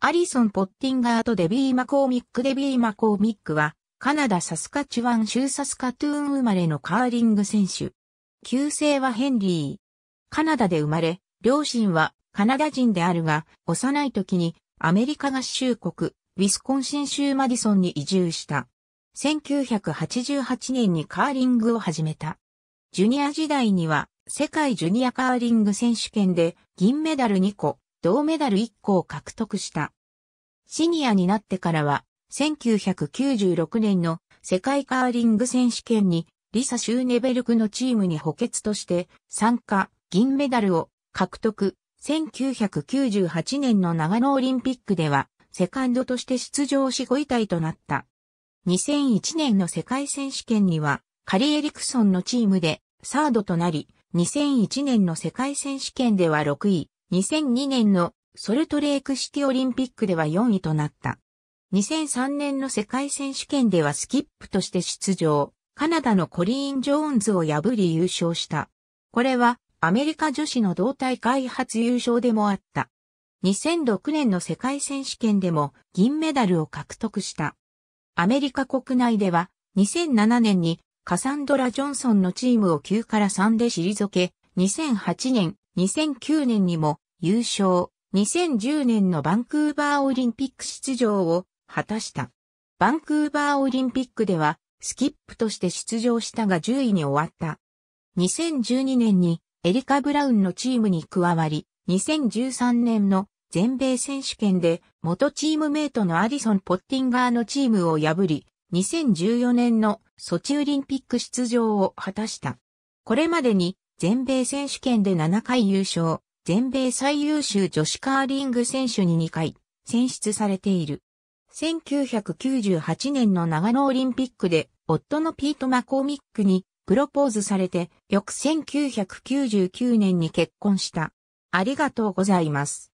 アリソン・ポッティンガーとデビー・マコーミックデビー・マコーミックは、カナダ・サスカチュワン州サスカトゥーン生まれのカーリング選手。旧姓はヘンリー。カナダで生まれ、両親はカナダ人であるが、幼い時にアメリカ合衆国、ウィスコンシン州マディソンに移住した。1988年にカーリングを始めた。ジュニア時代には世界ジュニアカーリング選手権で銀メダル2個、銅メダル1個を獲得した。シニアになってからは、1996年の世界カーリング選手権に、リサ・シューネベルクのチームに補欠として参加、銀メダルを獲得。1998年の長野オリンピックでは、セカンドとして出場し5位体となった。2001年の世界選手権には、カリエリクソンのチームでサードとなり、2001年の世界選手権では6位、2002年のソルトレークシティオリンピックでは4位となった。2003年の世界選手権ではスキップとして出場、カナダのコリーン・ジョーンズを破り優勝した。これはアメリカ女子の同体開発優勝でもあった。2006年の世界選手権でも銀メダルを獲得した。アメリカ国内では2007年にカサンドラ・ジョンソンのチームを9から3で退け、2008年、2009年にも優勝、2010年のバンクーバーオリンピック出場を果たした。バンクーバーオリンピックではスキップとして出場したが10位に終わった。2012年にエリカ・ブラウンのチームに加わり、2013年の全米選手権で元チームメイトのアディソン・ポッティンガーのチームを破り、2014年のソチオリンピック出場を果たした。これまでに全米選手権で7回優勝、全米最優秀女子カーリング選手に2回選出されている。1998年の長野オリンピックで夫のピート・マコーミックにプロポーズされて翌1999年に結婚した。ありがとうございます。